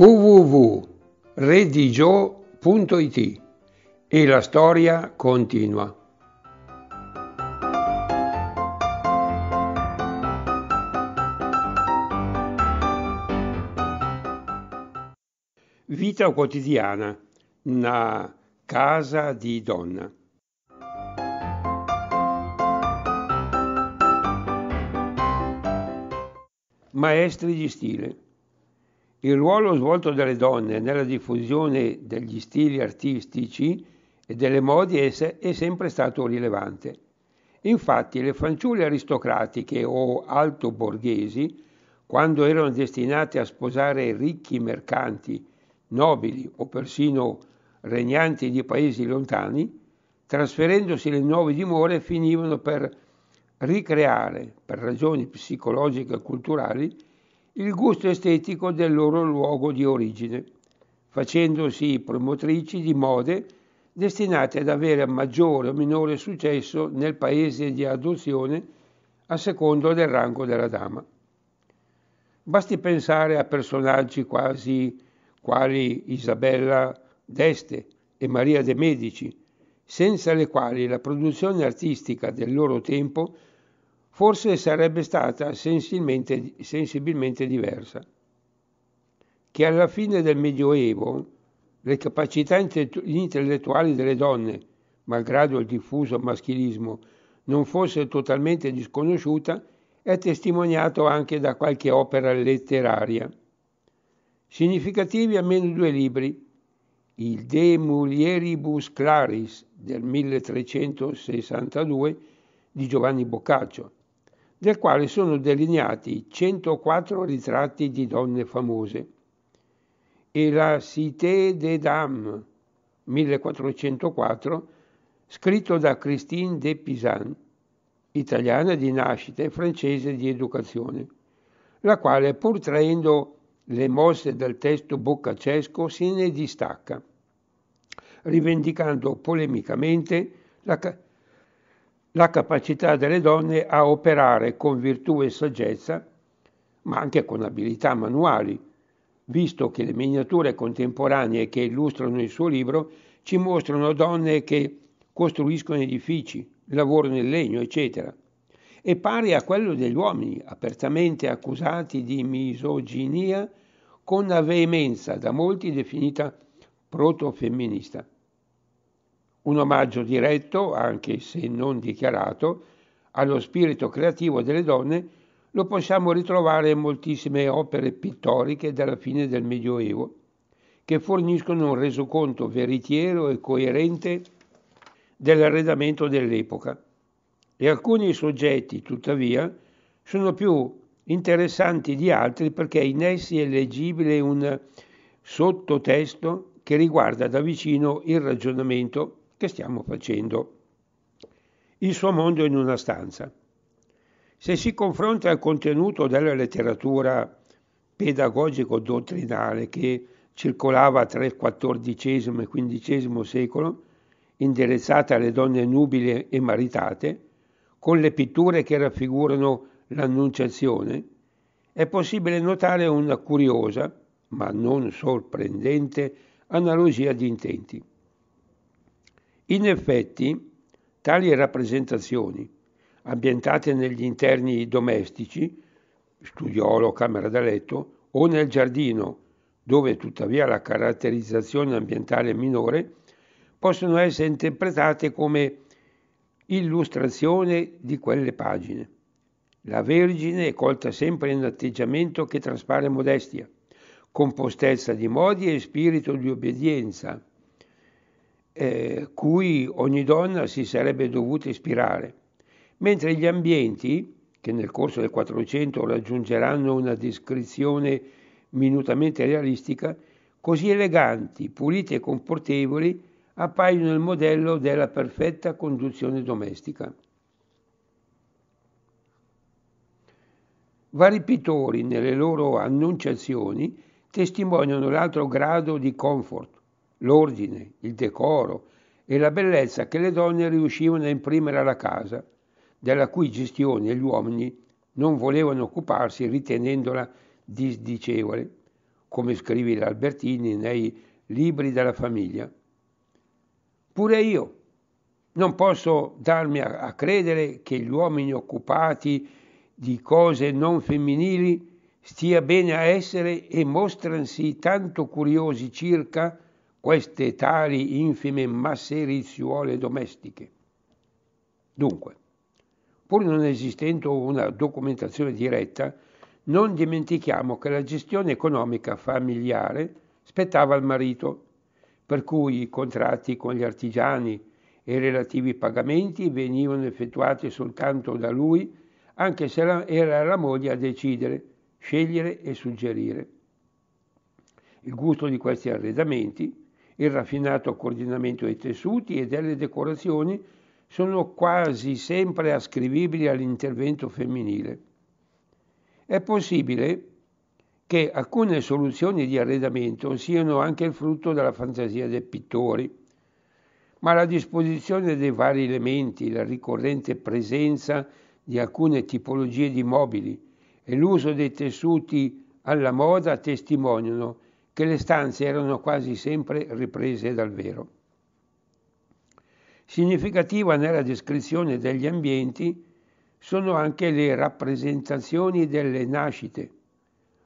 www.redigio.it e la storia continua. Vita quotidiana, una casa di donna. Maestri di stile. Il ruolo svolto dalle donne nella diffusione degli stili artistici e delle modi è sempre stato rilevante. Infatti le fanciulle aristocratiche o alto borghesi, quando erano destinate a sposare ricchi mercanti, nobili o persino regnanti di paesi lontani, trasferendosi le nuove dimore finivano per ricreare, per ragioni psicologiche e culturali, il gusto estetico del loro luogo di origine, facendosi promotrici di mode destinate ad avere maggiore o minore successo nel paese di adozione a secondo del rango della dama. Basti pensare a personaggi quasi quali Isabella d'Este e Maria de' Medici, senza le quali la produzione artistica del loro tempo forse sarebbe stata sensibilmente, sensibilmente diversa. Che alla fine del Medioevo le capacità intellettuali delle donne, malgrado il diffuso maschilismo, non fosse totalmente disconosciuta, è testimoniato anche da qualche opera letteraria. Significativi almeno due libri, il De Mulieribus Claris del 1362 di Giovanni Boccaccio del quale sono delineati 104 ritratti di donne famose. E la Cité des Dames 1404, scritto da Christine de Pisan, italiana di nascita e francese di educazione, la quale pur traendo le mosse dal testo boccaccesco se ne distacca, rivendicando polemicamente la, caratteristica la capacità delle donne a operare con virtù e saggezza, ma anche con abilità manuali, visto che le miniature contemporanee che illustrano il suo libro ci mostrano donne che costruiscono edifici, lavorano in legno, eccetera, e pari a quello degli uomini, apertamente accusati di misoginia, con una veemenza da molti definita protofemminista un omaggio diretto, anche se non dichiarato, allo spirito creativo delle donne lo possiamo ritrovare in moltissime opere pittoriche della fine del Medioevo, che forniscono un resoconto veritiero e coerente dell'arredamento dell'epoca. E alcuni soggetti, tuttavia, sono più interessanti di altri perché in essi è leggibile un sottotesto che riguarda da vicino il ragionamento che stiamo facendo il suo mondo in una stanza. Se si confronta il contenuto della letteratura pedagogico-dottrinale che circolava tra il XIV e XV secolo, indirizzata alle donne nubili e maritate, con le pitture che raffigurano l'Annunciazione, è possibile notare una curiosa, ma non sorprendente, analogia di intenti. In effetti, tali rappresentazioni, ambientate negli interni domestici, studiolo, camera da letto, o nel giardino, dove tuttavia la caratterizzazione ambientale è minore, possono essere interpretate come illustrazione di quelle pagine. La Vergine è colta sempre in atteggiamento che traspare modestia, compostezza di modi e spirito di obbedienza, eh, cui ogni donna si sarebbe dovuta ispirare, mentre gli ambienti, che nel corso del 400 raggiungeranno una descrizione minutamente realistica, così eleganti, puliti e confortevoli, appaiono il modello della perfetta conduzione domestica. Vari pittori nelle loro annunciazioni testimoniano l'altro grado di comfort, l'ordine, il decoro e la bellezza che le donne riuscivano a imprimere alla casa, della cui gestione gli uomini non volevano occuparsi ritenendola disdicevole, come scrive l'Albertini nei libri della famiglia. Pure io non posso darmi a, a credere che gli uomini occupati di cose non femminili stia bene a essere e mostransi tanto curiosi circa queste tali infime masseriziuole domestiche. Dunque, pur non esistendo una documentazione diretta, non dimentichiamo che la gestione economica familiare spettava al marito, per cui i contratti con gli artigiani e i relativi pagamenti venivano effettuati soltanto da lui, anche se era la moglie a decidere, scegliere e suggerire. Il gusto di questi arredamenti il raffinato coordinamento dei tessuti e delle decorazioni sono quasi sempre ascrivibili all'intervento femminile. È possibile che alcune soluzioni di arredamento siano anche il frutto della fantasia dei pittori, ma la disposizione dei vari elementi, la ricorrente presenza di alcune tipologie di mobili e l'uso dei tessuti alla moda testimoniano che che le stanze erano quasi sempre riprese dal vero. Significativa nella descrizione degli ambienti sono anche le rappresentazioni delle nascite,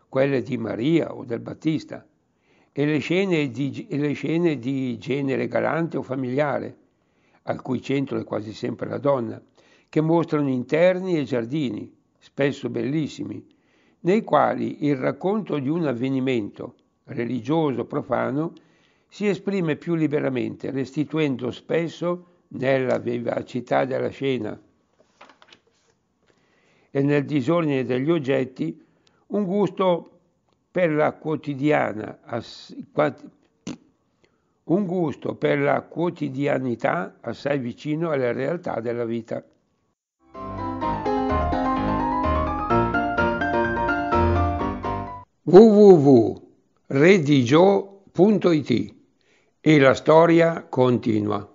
quelle di Maria o del Battista, e le scene di, le scene di genere galante o familiare, al cui centro è quasi sempre la donna, che mostrano interni e giardini, spesso bellissimi, nei quali il racconto di un avvenimento, religioso profano, si esprime più liberamente, restituendo spesso nella vivacità della scena e nel disordine degli oggetti un gusto per la quotidiana, un gusto per la quotidianità assai vicino alla realtà della vita. www redigio.it e la storia continua.